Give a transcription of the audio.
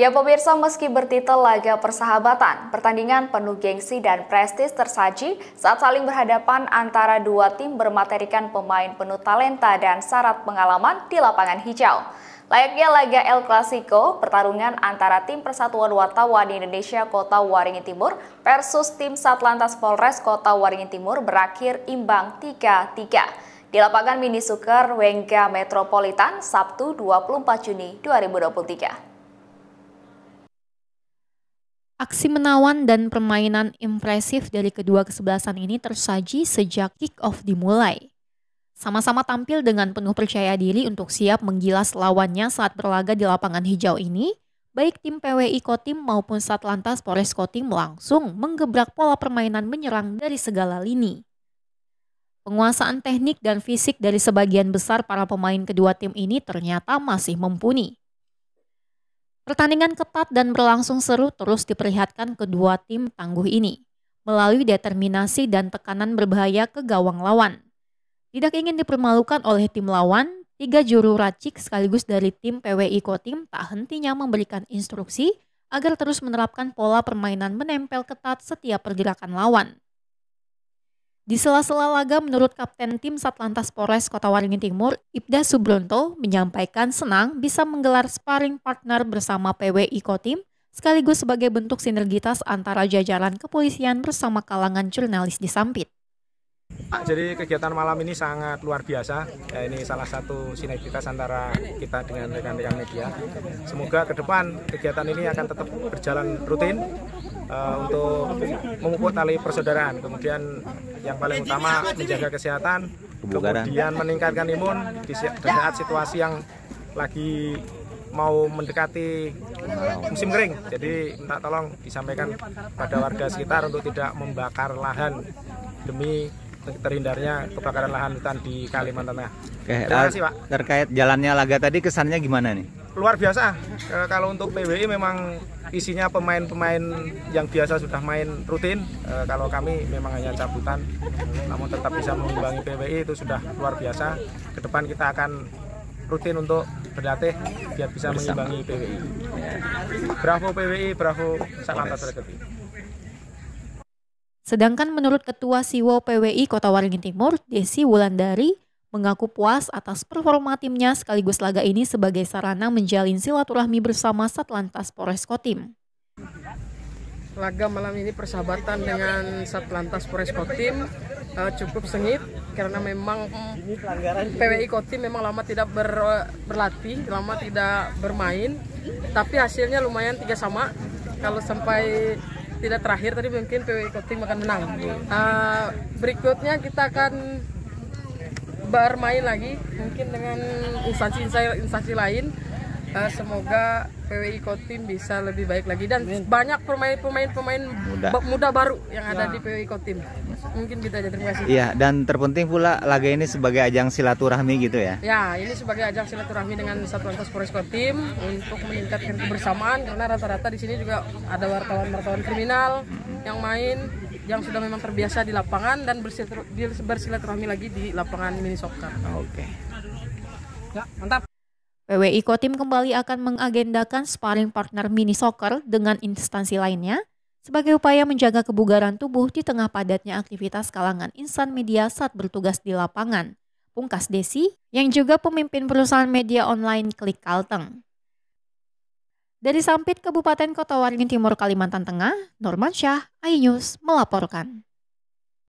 Ya pemirsa meski bertitel laga persahabatan, pertandingan penuh gengsi dan prestis tersaji saat saling berhadapan antara dua tim bermaterikan pemain penuh talenta dan syarat pengalaman di lapangan hijau. Layaknya laga El Clasico, pertarungan antara tim Persatuan Wartawan Indonesia Kota Waringin Timur versus tim Satlantas Polres Kota Waringin Timur berakhir imbang 3-3 di lapangan mini Suker Wengga Metropolitan Sabtu 24 Juni 2023. Aksi menawan dan permainan impresif dari kedua kesebelasan ini tersaji sejak kick-off dimulai. Sama-sama tampil dengan penuh percaya diri untuk siap menggilas lawannya saat berlaga di lapangan hijau ini, baik tim PWI Kotim maupun Satlantas Polres Kotim langsung menggebrak pola permainan menyerang dari segala lini. Penguasaan teknik dan fisik dari sebagian besar para pemain kedua tim ini ternyata masih mumpuni. Pertandingan ketat dan berlangsung seru terus diperlihatkan kedua tim tangguh ini melalui determinasi dan tekanan berbahaya ke gawang lawan. Tidak ingin dipermalukan oleh tim lawan, tiga juru racik sekaligus dari tim PWI Kotim tak hentinya memberikan instruksi agar terus menerapkan pola permainan menempel ketat setiap pergerakan lawan. Di sela-sela laga menurut Kapten Tim Satlantas Polres Kota Waringin Timur, Ibda Subronto menyampaikan senang bisa menggelar sparring partner bersama PWI Kotim sekaligus sebagai bentuk sinergitas antara jajaran kepolisian bersama kalangan jurnalis di Sampit. jadi kegiatan malam ini sangat luar biasa. Ya, ini salah satu sinergitas antara kita dengan rekan-rekan media. Semoga ke depan kegiatan ini akan tetap berjalan rutin Eh, untuk mengukur tali persaudaraan. Kemudian yang paling utama menjaga kesehatan, kemudian meningkatkan imun di saat situasi yang lagi mau mendekati musim kering. Jadi minta tolong disampaikan pada warga sekitar untuk tidak membakar lahan demi terhindarnya kebakaran lahan hutan di Kalimantan Tengah. Oke, Terima eh, kasih, Pak. Terkait jalannya laga tadi kesannya gimana nih? luar biasa e, kalau untuk PWI memang isinya pemain-pemain yang biasa sudah main rutin e, kalau kami memang hanya cabutan namun tetap bisa mengimbangi PWI itu sudah luar biasa ke depan kita akan rutin untuk berlatih biar bisa Bersama. mengimbangi PWI Bravo PWI, bravo salam Regeti Sedangkan menurut Ketua Siwo PWI Kota Waringin Timur, Desi Wulandari, mengaku puas atas performa timnya sekaligus laga ini sebagai sarana menjalin silaturahmi bersama Satlantas Polres Kotim. Laga malam ini persahabatan dengan Satlantas Polres Kotim uh, cukup sengit karena memang PWI Kotim memang lama tidak ber, berlatih, lama tidak bermain, tapi hasilnya lumayan tiga sama. Kalau sampai tidak terakhir tadi mungkin PWI Kotim akan menang. Uh, berikutnya kita akan bermain lagi mungkin dengan instansi-instansi lain uh, semoga PWI Kotim bisa lebih baik lagi dan banyak pemain-pemain pemain muda. muda baru yang ya. ada di PWI Kotim. Mungkin kita gitu aja terima kasih. Iya, dan terpenting pula laga ini sebagai ajang silaturahmi gitu ya. Ya, ini sebagai ajang silaturahmi dengan Satuan Lantas Polres Kotim untuk meningkatkan kebersamaan karena rata-rata di sini juga ada wartawan-wartawan kriminal yang main yang sudah memang terbiasa di lapangan dan bersilaturahmi lagi di lapangan mini soccer. Oke. Okay. Ya, mantap. PWI Kotim kembali akan mengagendakan sparring partner mini soccer dengan instansi lainnya sebagai upaya menjaga kebugaran tubuh di tengah padatnya aktivitas kalangan insan media saat bertugas di lapangan. Pungkas Desi, yang juga pemimpin perusahaan media online Klik Kalteng. Dari Sampit, Kabupaten Kota Waringin Timur, Kalimantan Tengah, Norman Syah, melaporkan.